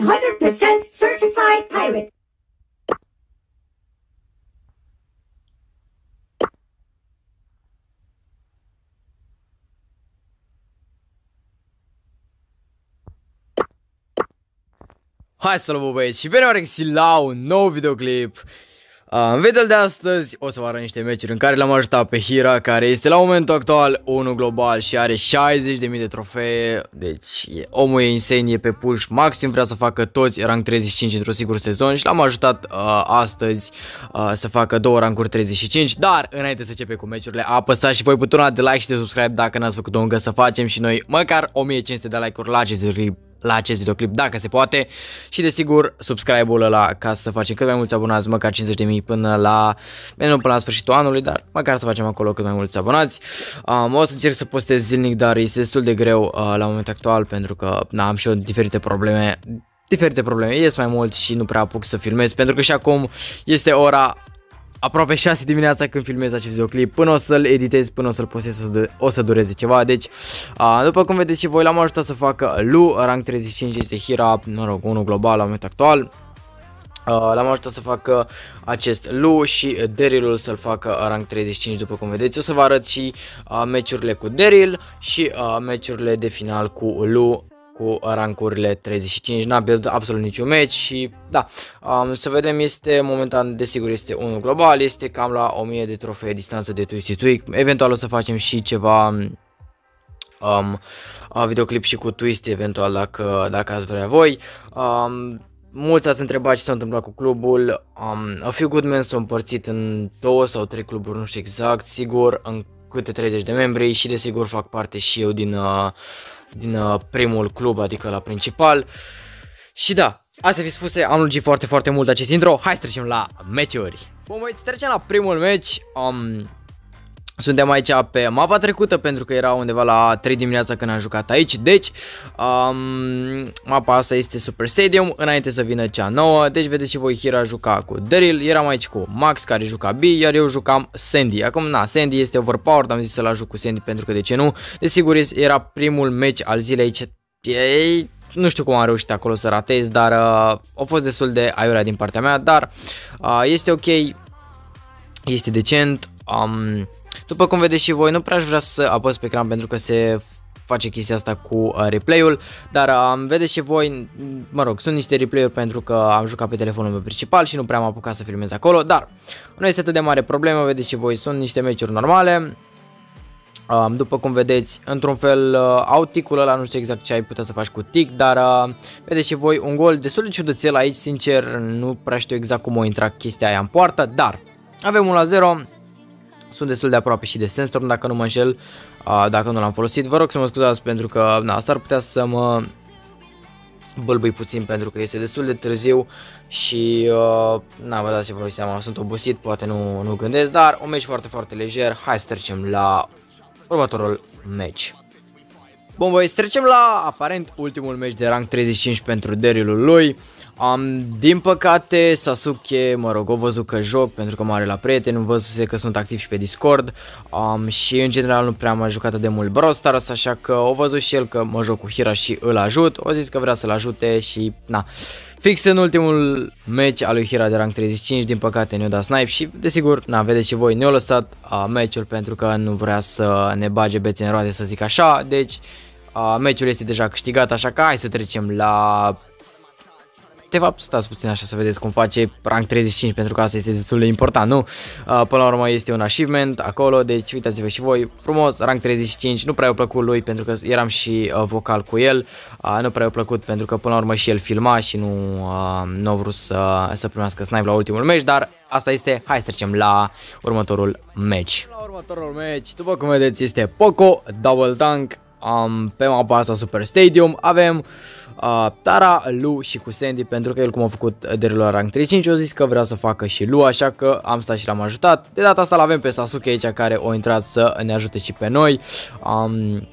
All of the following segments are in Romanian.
100% certified pirate. Hi, salut, băieți, și bine v-am regăsit un videoclip Uh, în video de astăzi o să vă arăt niște meciuri în care l-am ajutat pe Hira, care este la momentul actual 1 global și are 60.000 de trofee, deci e, omul e insane, e pe push maxim, vrea să facă toți rang 35 într-un singur sezon și l-am ajutat uh, astăzi uh, să facă două rancuri 35, dar înainte să începe cu meciurile, apăsați și voi butonul de like și de subscribe dacă n-ați făcut-o încă să facem și noi măcar 1500 de like-uri la acest clip la acest videoclip dacă se poate și desigur subscribe-ul ăla ca să facem cât mai mulți abonați, măcar 50.000 până la, nu până la sfârșitul anului, dar măcar să facem acolo cât mai mulți abonați. Um, o să încerc să postez zilnic, dar este destul de greu uh, la momentul actual pentru că na, am și eu diferite probleme diferite probleme, ies mai mult și nu prea apuc să filmez pentru că și acum este ora aproape 6 dimineața când filmez acest videoclip Până o să-l editez, până o să-l postez, o să dureze ceva Deci, a, după cum vedeți și voi, l-am ajutat să facă Lu, rang 35 este Hira, mă rog, unul global la momentul actual L-am ajutat să facă acest Lu și Derylul să-l facă rang 35 după cum vedeți. O să vă arăt și meciurile cu Deril și meciurile de final cu Lu cu rancurile 35, n-a pierdut absolut niciun meci și da, um, să vedem, este momentan, desigur, este unul global, este cam la 1000 de trofee distanță de Twisty Twig, eventual o să facem și ceva um, videoclip și cu twist eventual dacă, dacă ați vrea voi. Um, mulți ați întrebat ce s-a întâmplat cu clubul. Um, a few good men s-au împărțit în două sau trei cluburi, nu știu exact, sigur, în câte 30 de membri și desigur fac parte și eu din uh, din uh, primul club, adică la principal. Și da, Asta fi spuse, am lungit foarte, foarte mult acest intro. Hai să trecem la meciuri. Bun, băieți, trecem la primul meci. Um, suntem aici pe mapa trecută pentru că era undeva la 3 dimineața când am jucat aici Deci um, mapa asta este Super Stadium înainte să vină cea nouă Deci vedeți și voi Hira juca cu Daryl Eram aici cu Max care juca B iar eu jucam Sandy Acum na Sandy este overpowered am zis să-l ajut cu Sandy pentru că de ce nu Desigur era primul meci al zilei aici Ei, nu știu cum am reușit acolo să ratez dar uh, a fost destul de aiurea din partea mea Dar uh, este ok este decent um, după cum vedeți și voi, nu prea aș vrea să apăs pe ecran pentru că se face chestia asta cu uh, replay-ul, dar uh, am vedeți și voi, mă rog, sunt niște replay-uri pentru că am jucat pe telefonul meu principal și nu prea am apucat să filmez acolo, dar nu este atât de mare problemă, vedeți și voi, sunt niște meciuri normale, um, după cum vedeți, într-un fel uh, au ticul ăla, nu știu exact ce ai putea să faci cu tic, dar uh, vedeți și voi un gol destul de ciudățel aici, sincer, nu prea știu exact cum o intra chestia aia în poartă, dar avem 1 la 0, sunt destul de aproape și de Sandstorm dacă nu mă înșel, dacă nu l-am folosit. Vă rog să mă scuzați pentru că na, s-ar putea să mă bâlbâi puțin pentru că este destul de târziu și uh, na, vă dați și voi seama, sunt obosit, poate nu, nu gândesc, dar un meci foarte, foarte lejer, hai să trecem la următorul meci. Bun, voi trecem la aparent ultimul meci de rang 35 pentru derilul lui. Am, din păcate, Sasuke, mă rog, o văzut că joc pentru că mă are la prieteni, nu văzuse că sunt activ și pe Discord um, și în general nu prea am jucat de mult Brawl Stars, așa că o văzut și el că mă joc cu Hira și îl ajut, o zis că vrea să-l ajute și na. Fix în ultimul meci al lui Hira de rang 35, din păcate ne o dat snipe și desigur, na, vedeți și voi, ne-a lăsat uh, meciul pentru că nu vrea să ne bage bețe în roate, să zic așa, deci uh, meciul este deja câștigat, așa că hai să trecem la de fapt stați puțin așa să vedeți cum face rank 35 pentru că asta este destul de important, nu? Până la urmă este un achievement acolo, deci uitați-vă și voi, frumos, rank 35, nu prea i-a plăcut lui pentru că eram și vocal cu el, nu prea i-a plăcut pentru că până la urmă și el filma și nu, nu a vrut să, să primească snipe la ultimul meci, dar asta este, hai să trecem la următorul meci. La următorul meci, după cum vedeți, este Poco, Double Tank, um, pe mapa asta Super Stadium, avem uh, Tara, Lu și cu Sandy pentru că el cum a făcut derul la rang 35 eu zis că vrea să facă și Lu așa că am stat și l-am ajutat. De data asta l-avem pe Sasuke aici care o intrat să ne ajute și pe noi. Um,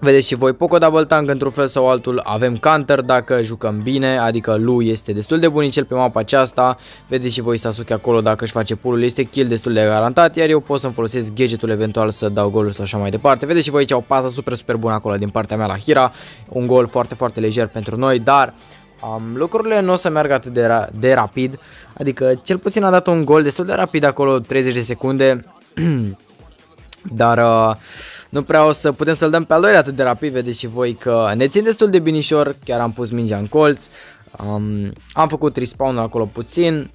Vedeți și voi Poco Double Tank într-un fel sau altul, avem counter dacă jucăm bine, adică lui este destul de bunicel pe mapa aceasta, vedeți și voi Sasuke acolo dacă își face pull este kill destul de garantat, iar eu pot să-mi folosesc gadgetul eventual să dau golul sau așa mai departe. Vedeți și voi aici o pasă super super bună acolo din partea mea la Hira, un gol foarte foarte lejer pentru noi, dar Um, lucrurile nu o să meargă atât de, ra de rapid, adică cel puțin a dat un gol destul de rapid acolo, 30 de secunde, dar uh, nu prea o să putem să-l dăm pe al doilea atât de rapid, vedeți și voi că ne țin destul de binișor, chiar am pus mingea în colț, um, am făcut respawn acolo puțin,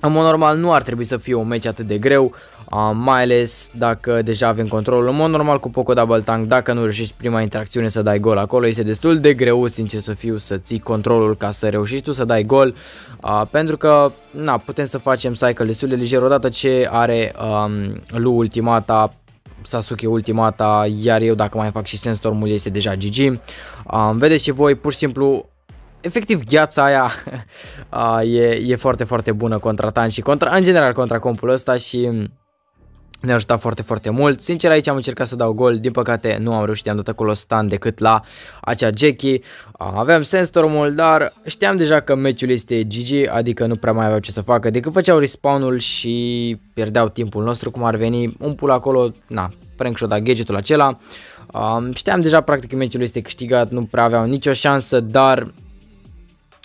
în mod normal nu ar trebui să fie un meci atât de greu, um, mai ales dacă deja avem controlul. În mod normal cu Poco Double Tank, dacă nu reușești prima interacțiune să dai gol acolo, este destul de greu, sincer să fiu, să ții controlul ca să reușești tu să dai gol. Uh, pentru că, na, putem să facem cycle destul de liger odată ce are um, Lu ultimata Sasuke ultimata, iar eu dacă mai fac și Sandstorm-ul este deja GG. Um, vedeți și voi, pur și simplu, efectiv gheața aia uh, e, e foarte, foarte bună contra Tan și contra, în general contra compul ăsta și ne-a ajutat foarte, foarte mult. Sincer, aici am încercat să dau gol, din păcate nu am reușit, am dat acolo stan decât la acea Jackie. Aveam sandstorm dar știam deja că meciul este GG, adică nu prea mai aveau ce să facă, decât făceau respawn-ul și pierdeau timpul nostru, cum ar veni, un pul acolo, na, prank shot gadget da gadgetul acela. Um, știam deja practic meciul este câștigat, nu prea aveau nicio șansă, dar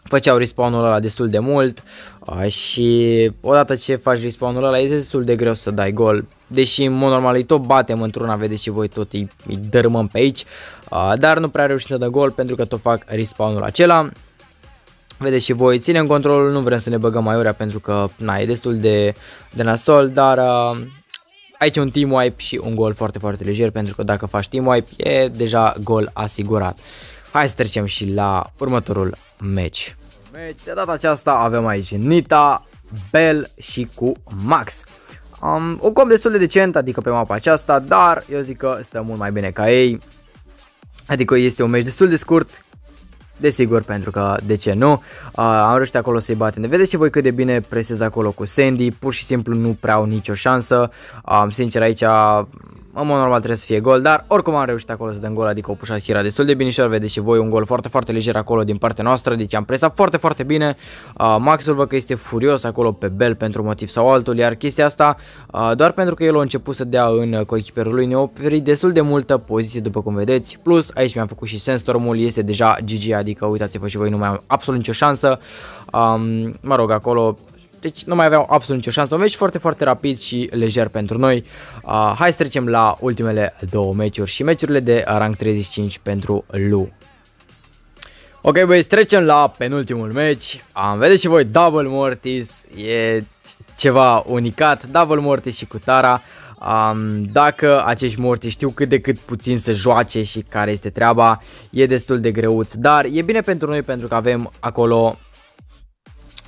făceau respawn-ul ăla destul de mult uh, și odată ce faci respawn-ul ăla este destul de greu să dai gol deși în mod normal îi tot batem într-una, vedeți și voi tot îi, îi dărâmăm pe aici, uh, dar nu prea reușim să dăm gol pentru că tot fac respawn-ul acela. Vedeți și voi, ținem controlul, nu vrem să ne băgăm urea pentru că na, e destul de, de nasol, dar uh, aici un team wipe și un gol foarte, foarte lejer pentru că dacă faci team wipe e deja gol asigurat. Hai să trecem și la următorul meci. de data aceasta avem aici Nita, Bell și cu Max. Um, o comp destul de decent, adică pe mapa aceasta, dar eu zic că stă mult mai bine ca ei. Adică este un meci destul de scurt, desigur, pentru că de ce nu, uh, am reușit acolo să-i batem. Vedeți ce voi cât de bine presez acolo cu Sandy, pur și simplu nu prea au nicio șansă, um, sincer aici în mod normal trebuie să fie gol, dar oricum am reușit acolo să dăm gol, adică o pușat Hira destul de bine și vedeți și voi un gol foarte, foarte lejer acolo din partea noastră, deci am presat foarte, foarte bine. Uh, Maxul văd că este furios acolo pe Bel pentru un motiv sau altul, iar chestia asta, uh, doar pentru că el a început să dea în uh, coechiperul lui, ne-a oferit destul de multă poziție, după cum vedeți. Plus, aici mi-am făcut și sandstormul, este deja GG, adică uitați-vă și voi, nu mai am absolut nicio șansă. Um, mă rog, acolo deci nu mai aveau absolut nicio șansă. Un meci foarte, foarte rapid și lejer pentru noi. Uh, hai să trecem la ultimele două meciuri și meciurile de rang 35 pentru Lu. Ok, băieți, trecem la penultimul meci. Am vedeți și voi Double Mortis. E ceva unicat. Double Mortis și Cutara. Um, dacă acești morți știu cât de cât puțin să joace și care este treaba, e destul de greuț, dar e bine pentru noi pentru că avem acolo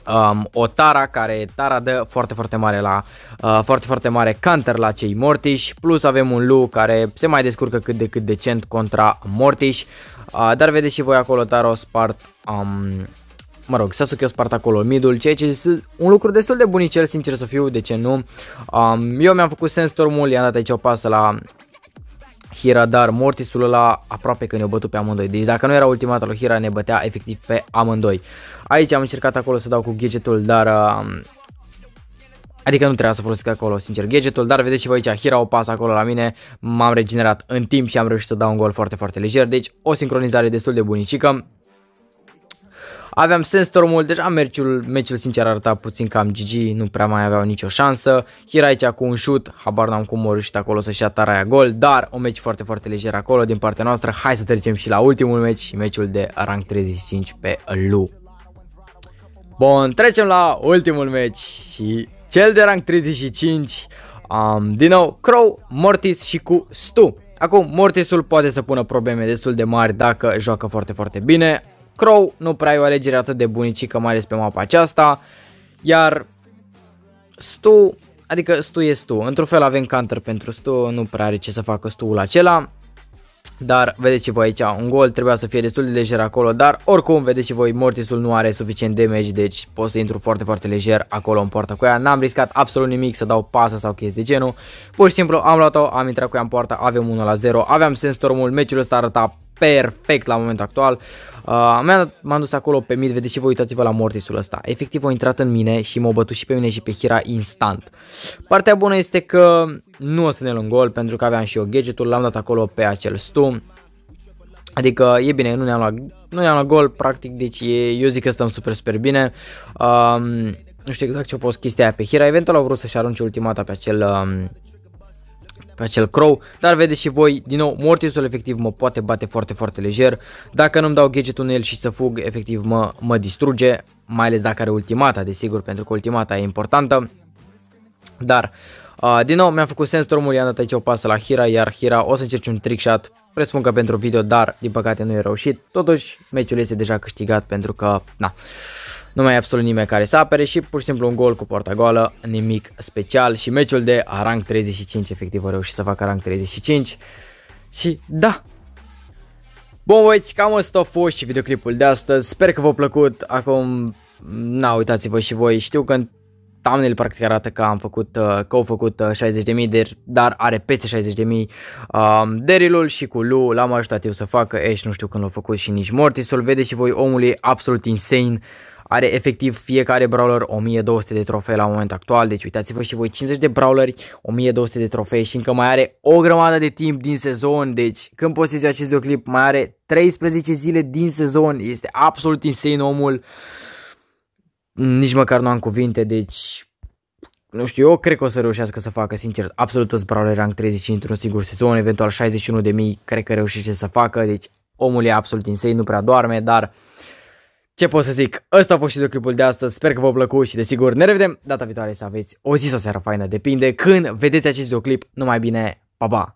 um, o tara care tara dă foarte foarte mare la uh, foarte foarte mare counter la cei mortiși plus avem un Lu care se mai descurcă cât de cât decent contra mortiși uh, dar vedeți și voi acolo tara o spart um, mă rog, Sasuke o spart acolo midul, ceea ce este un lucru destul de bunicel, sincer să fiu, de ce nu. Um, eu mi-am făcut sandstorm-ul, i-am dat aici o pasă la Hira, dar Mortisul ăla aproape că ne-a bătut pe amândoi. Deci dacă nu era ultimata lui Hira, ne bătea efectiv pe amândoi. Aici am încercat acolo să dau cu gadgetul, dar uh, Adică nu trebuia să folosesc acolo, sincer, gadgetul, dar vedeți și voi aici, Hira o pasă acolo la mine, m-am regenerat în timp și am reușit să dau un gol foarte, foarte lejer, deci o sincronizare destul de bunicică aveam Sandstorm-ul, deja deci meciul, meciul sincer arăta puțin cam GG, nu prea mai aveau nicio șansă. Hira aici cu un shoot, habar n-am cum a reușit acolo să-și ia taraia gol, dar un meci foarte, foarte lejer acolo din partea noastră. Hai să trecem și la ultimul meci, meciul de rang 35 pe Lu. Bun, trecem la ultimul meci și cel de rang 35, um, din nou Crow, Mortis și cu Stu. Acum, Mortisul poate să pună probleme destul de mari dacă joacă foarte, foarte bine. Crow nu prea e o alegere atât de bunicică, mai ales pe mapa aceasta, iar Stu, adică Stu e Stu, într-un fel avem counter pentru Stu, nu prea are ce să facă Stuul acela, dar vedeți și voi aici, un gol trebuia să fie destul de lejer acolo, dar oricum vedeți și voi, Mortisul nu are suficient damage, deci pot să intru foarte, foarte lejer acolo în poarta cu ea. N-am riscat absolut nimic să dau pasă sau chestii de genul, pur și simplu am luat-o, am intrat cu ea în poarta, avem 1 la 0, aveam senstormul, meciul ăsta arăta perfect la momentul actual, Uh, m-am dus acolo pe mid, vedeți și voi, uitați-vă la Mortisul ăsta. Efectiv, a intrat în mine și m-a bătut și pe mine și pe Hira instant. Partea bună este că nu o să ne luăm gol pentru că aveam și eu gadgetul, l-am dat acolo pe acel stum. Adică e bine, nu ne-am luat, nu ne-am luat gol, practic, deci e, eu zic că stăm super, super bine. Um, nu știu exact ce a fost chestia aia pe Hira, eventual au vrut să-și arunce ultimata pe acel um, pe acel crow, dar vedeți și voi, din nou, Mortisul efectiv mă poate bate foarte, foarte lejer, dacă nu-mi dau gadgetul în el și să fug, efectiv mă, mă distruge, mai ales dacă are ultimata, desigur, pentru că ultimata e importantă, dar Uh, din nou mi-am făcut sens drumul, i-am dat aici o pasă la Hira, iar Hira o să încerci un trick shot, presupun că pentru video, dar din păcate nu e reușit. Totuși, meciul este deja câștigat pentru că, na, nu mai e absolut nimeni care să apere și pur și simplu un gol cu porta goală, nimic special și meciul de rang 35 efectiv a reușit să facă rang 35 și da, Bun băieți, cam asta a fost și videoclipul de astăzi, sper că v-a plăcut, acum, na, uitați-vă și voi, știu că thumbnail practic arată că am făcut, uh, că au făcut 60.000, uh, de, dar are peste 60.000 um, Derilul și cu Lu l-am ajutat eu să facă, Ești, nu știu când l-a făcut și nici Mortisul, vedeți și voi omul e absolut insane, are efectiv fiecare brawler 1200 de trofee la moment actual, deci uitați-vă și voi 50 de brawleri, 1200 de trofee și încă mai are o grămadă de timp din sezon, deci când postezi acest videoclip mai are 13 zile din sezon, este absolut insane omul, nici măcar nu am cuvinte, deci nu știu, eu cred că o să reușească să facă, sincer, absolut toți brawleri rank 30 într-un singur sezon, eventual 61.000, mii, cred că reușește să facă, deci omul e absolut insane, nu prea doarme, dar ce pot să zic, ăsta a fost și clipul de astăzi, sper că v-a plăcut și desigur ne revedem data viitoare să aveți o zi sau seară faină, depinde când vedeți acest videoclip, numai bine, pa, pa!